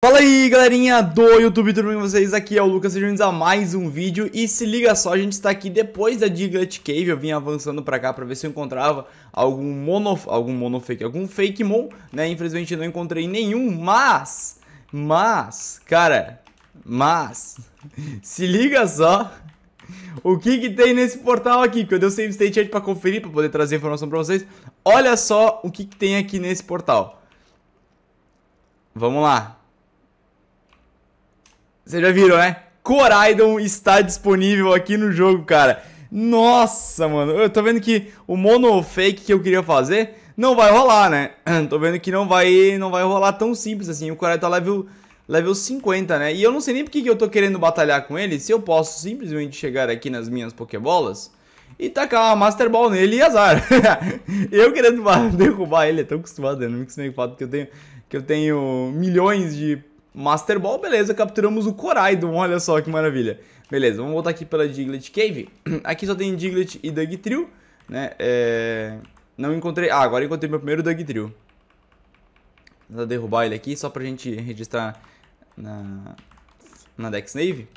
Fala aí galerinha do YouTube, tudo bem com vocês? Aqui é o Lucas, sejam bem-vindos a mais um vídeo E se liga só, a gente está aqui depois da Diglett Cave Eu vim avançando pra cá pra ver se eu encontrava algum mono... algum monofake, algum fake mon Né, infelizmente não encontrei nenhum, mas... Mas, cara, mas... Se liga só o que que tem nesse portal aqui, que eu dei o save state para conferir, para poder trazer informação para vocês Olha só o que que tem aqui nesse portal Vamos lá vocês já viram, né? Coraidon está disponível aqui no jogo, cara. Nossa, mano, eu tô vendo que o mono fake que eu queria fazer não vai rolar, né? tô vendo que não vai, não vai rolar tão simples assim. O Coraidon tá level, level 50, né? E eu não sei nem porque que eu tô querendo batalhar com ele, se eu posso simplesmente chegar aqui nas minhas Pokébolas e tacar uma Master Ball nele e azar. eu querendo derrubar ele, é tão acostumado, né? não me acostumei o fato que eu tenho, que eu tenho milhões de Master Ball, beleza, capturamos o Coraidon, olha só que maravilha. Beleza, vamos voltar aqui pela Diglett Cave. Aqui só tem Diglett e Dugtrio, né? É... Não encontrei... Ah, agora encontrei meu primeiro Dugtrio. Vou derrubar ele aqui só pra gente registrar na, na Dex Navy.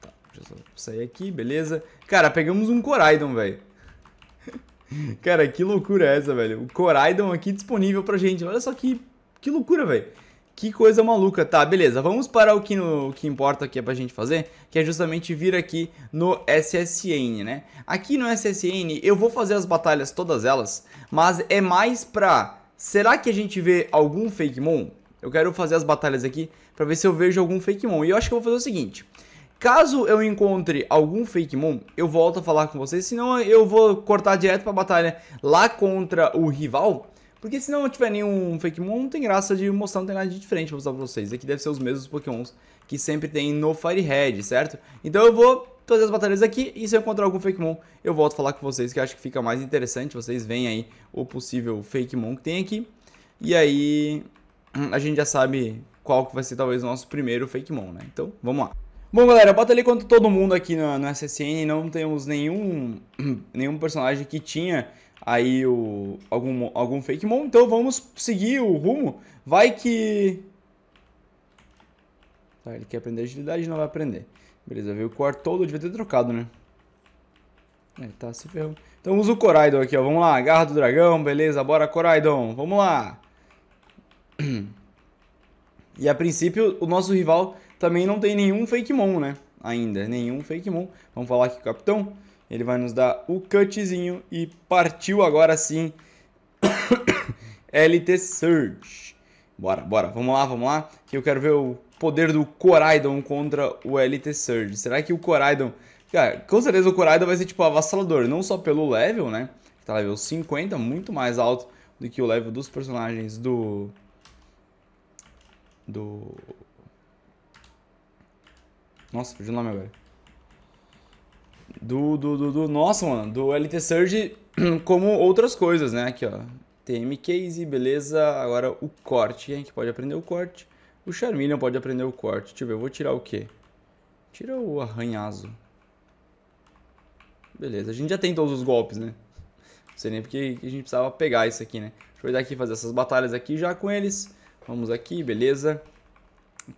Tá, deixa eu sair aqui, beleza. Cara, pegamos um Coraidon, velho. Cara, que loucura é essa, velho? O Coraidon aqui disponível pra gente. Olha só que que loucura, velho. Que coisa maluca. Tá, beleza. Vamos parar o que, no, o que importa aqui é pra gente fazer, que é justamente vir aqui no SSN, né? Aqui no SSN eu vou fazer as batalhas todas elas, mas é mais pra... Será que a gente vê algum fake Eu quero fazer as batalhas aqui pra ver se eu vejo algum fake E eu acho que eu vou fazer o seguinte... Caso eu encontre algum fake eu volto a falar com vocês, senão eu vou cortar direto pra batalha lá contra o rival porque se não tiver nenhum Fakemon, não tem graça de mostrar, não tem nada de diferente pra mostrar pra vocês. Aqui deve ser os mesmos Pokémons que sempre tem no Firehead, certo? Então eu vou fazer as batalhas aqui e se eu encontrar algum Fakemon, eu volto a falar com vocês, que acho que fica mais interessante. Vocês veem aí o possível Fakemon que tem aqui. E aí hum, a gente já sabe qual que vai ser talvez o nosso primeiro Fakemon, né? Então, vamos lá. Bom, galera, bota ali contra todo mundo aqui no, no SSN. Não temos nenhum, nenhum personagem que tinha aí o, algum, algum fake mon. Então vamos seguir o rumo. Vai que... Tá, ele quer aprender agilidade não vai aprender. Beleza, veio o quarto todo, devia ter trocado, né? É, tá, se ferrou. Então usa o Coraidon aqui, ó. Vamos lá, garra do dragão, beleza, bora Coraidon, vamos lá. E a princípio, o nosso rival também não tem nenhum Fakemon, né? Ainda, nenhum Fakemon. Vamos falar aqui com o capitão. Ele vai nos dar o cutzinho e partiu agora sim LT Surge. Bora, bora, vamos lá, vamos lá, que eu quero ver o poder do Coraidon contra o LT Surge. Será que o Coraidon... Cara, com certeza o Coraidon vai ser, tipo, avassalador, não só pelo level, né? Que tá level 50, muito mais alto do que o level dos personagens do... Do... Nossa, fugiu o nome agora do, do, do, do mano, do LT Surge, como outras coisas, né? Aqui, ó. TM Case, beleza. Agora o corte. quem que pode aprender o corte. O Charmeleon pode aprender o corte. Deixa eu ver, eu vou tirar o quê? Tira o arranhazo. Beleza, a gente já tem todos os golpes, né? Não sei nem porque a gente precisava pegar isso aqui, né? Deixa eu ir daqui fazer essas batalhas aqui já com eles. Vamos aqui, beleza.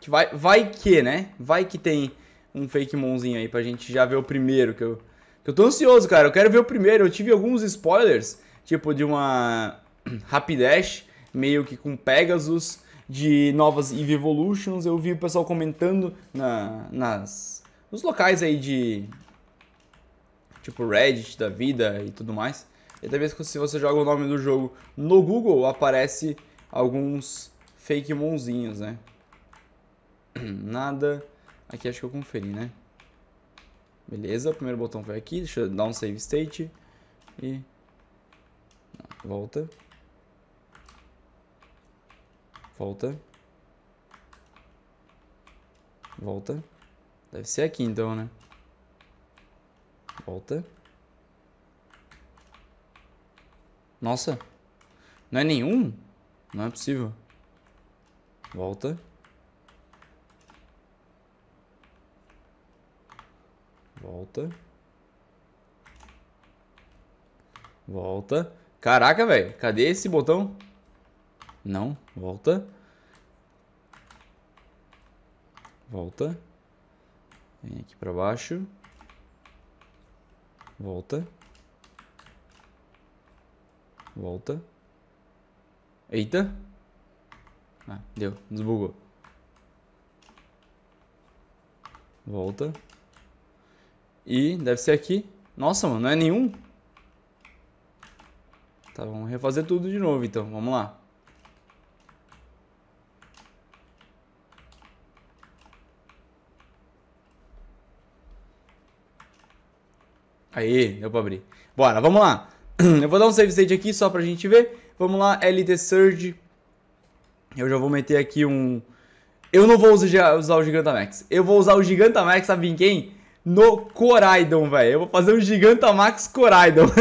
Que vai, vai que, né? Vai que tem um fake monzinho aí pra gente já ver o primeiro, que eu, que eu tô ansioso, cara. Eu quero ver o primeiro. Eu tive alguns spoilers, tipo de uma Rapidash, meio que com Pegasus, de novas Eve Evolutions. Eu vi o pessoal comentando na, nas, nos locais aí de. Tipo Reddit da vida e tudo mais. E talvez se você joga o nome do jogo no Google, aparece alguns fake monzinhos, né? Nada Aqui acho que eu conferi, né? Beleza, o primeiro botão foi aqui. Deixa eu dar um save state. E... Volta. Volta. Volta. Deve ser aqui então, né? Volta. Nossa. Não é nenhum? Não é possível. Volta. Volta. Volta. Caraca, velho. Cadê esse botão? Não. Volta. Volta. Vem aqui pra baixo. Volta. Volta. Eita. Ah, deu. Desbugou. Volta. E deve ser aqui. Nossa, mano, não é nenhum? Tá, vamos refazer tudo de novo então. Vamos lá. Aí, deu pra abrir. Bora, vamos lá. Eu vou dar um save state aqui só pra gente ver. Vamos lá, LT Surge. Eu já vou meter aqui um... Eu não vou usar o Gigantamax. Eu vou usar o Gigantamax, sabe em quem? no Coraidon, velho. Eu vou fazer um Gigantamax Coraidon.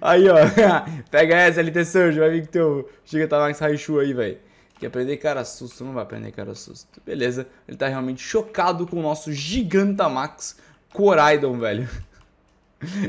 aí, ó. Pega essa, LT Surge. Vai vir com teu Gigantamax Raichu aí, velho. Quer aprender cara susto? Não vai aprender cara susto. Beleza. Ele tá realmente chocado com o nosso Gigantamax Coraidon, velho.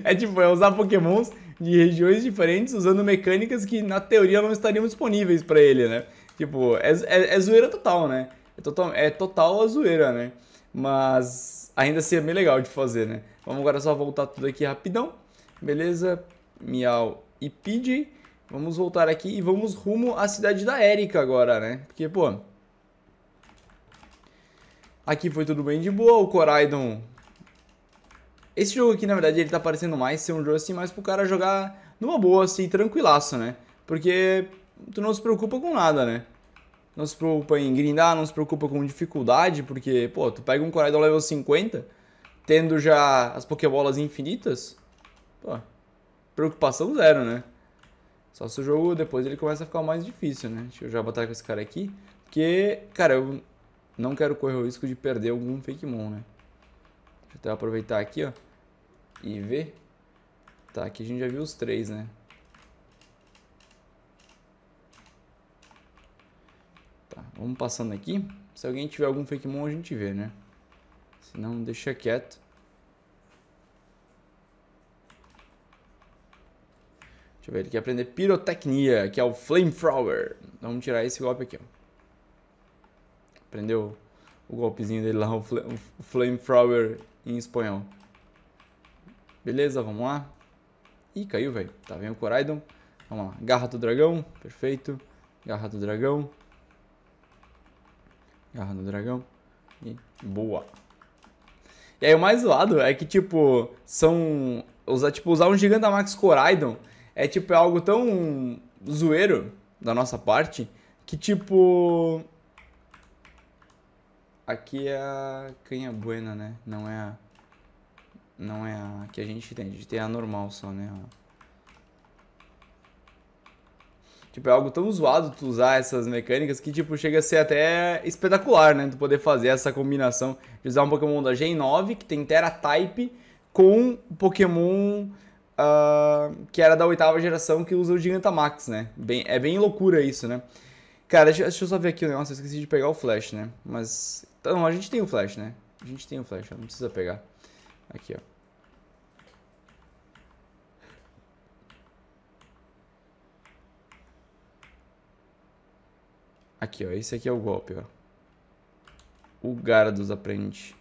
É tipo, é usar pokémons de regiões diferentes usando mecânicas que na teoria não estariam disponíveis para ele, né? Tipo, é, é, é zoeira total, né? É total, é total a zoeira, né? Mas ainda seria bem legal de fazer, né? Vamos agora só voltar tudo aqui rapidão. Beleza? Miau e PJ. Vamos voltar aqui e vamos rumo à cidade da Erika agora, né? Porque, pô... Aqui foi tudo bem de boa, o Coraidon... Esse jogo aqui, na verdade, ele tá parecendo mais ser um jogo assim, mais pro cara jogar numa boa, assim, tranquilaço, né? Porque tu não se preocupa com nada, né? não se preocupa em grindar, não se preocupa com dificuldade, porque, pô, tu pega um Coraidon level 50, tendo já as Pokébolas infinitas, pô, preocupação zero, né? Só se o jogo depois ele começa a ficar mais difícil, né? Deixa eu já botar com esse cara aqui, porque, cara, eu não quero correr o risco de perder algum Fakemon, né? Deixa eu até aproveitar aqui, ó, e ver. Tá, aqui a gente já viu os três, né? Vamos passando aqui. Se alguém tiver algum fake a gente vê, né? Se não, deixa quieto. Deixa eu ver, ele quer aprender pirotecnia, que é o flamethrower. Então, vamos tirar esse golpe aqui, ó. Aprendeu o golpezinho dele lá, o, flamethrower em espanhol. Beleza, vamos lá. Ih, caiu, velho. Tá, vem o Coraidon. Vamos lá. Garra do dragão, perfeito. Garra do dragão. Garra no dragão. E boa. E aí o mais zoado é que, tipo, são. Usar, tipo, usar um Gigantamax Coraidon é tipo é algo tão zoeiro da nossa parte que tipo. Aqui é a canha buena, né? Não é a. Não é a que a gente tem. A gente tem a normal só, né? Tipo, é algo tão zoado tu usar essas mecânicas que, tipo, chega a ser até espetacular, né? Tu poder fazer essa combinação de usar um Pokémon da Gen 9, que tem Terra Type, com Pokémon uh, que era da oitava geração, que usa o Gigantamax, né? Bem, é bem loucura isso, né? Cara, deixa, deixa eu só ver aqui o negócio, eu esqueci de pegar o Flash, né? Mas, então, a gente tem o Flash, né? A gente tem o Flash, não precisa pegar. Aqui, ó. Aqui, ó. Esse aqui é o golpe, ó. O Gardos aprende.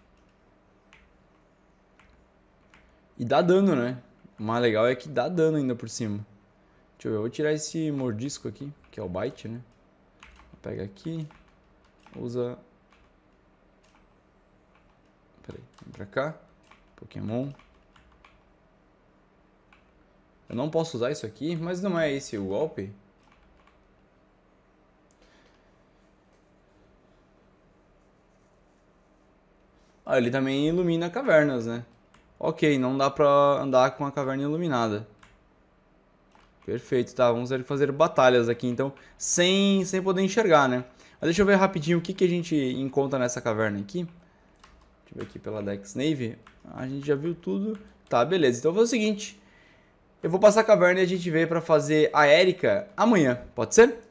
E dá dano, né? O mais legal é que dá dano ainda por cima. Deixa eu ver. Eu vou tirar esse mordisco aqui, que é o bite, né? Pega aqui. Usa... Peraí. Vem pra cá. Pokémon. Eu não posso usar isso aqui, mas não é esse o golpe? Ah, ele também ilumina cavernas, né? Ok, não dá pra andar com a caverna iluminada. Perfeito, tá. Vamos fazer batalhas aqui, então, sem, sem poder enxergar, né? Mas deixa eu ver rapidinho o que, que a gente encontra nessa caverna aqui. Deixa eu ver aqui pela Dex Navy. A gente já viu tudo. Tá, beleza. Então, eu vou fazer o seguinte. Eu vou passar a caverna e a gente vê pra fazer a Erika amanhã. Pode ser?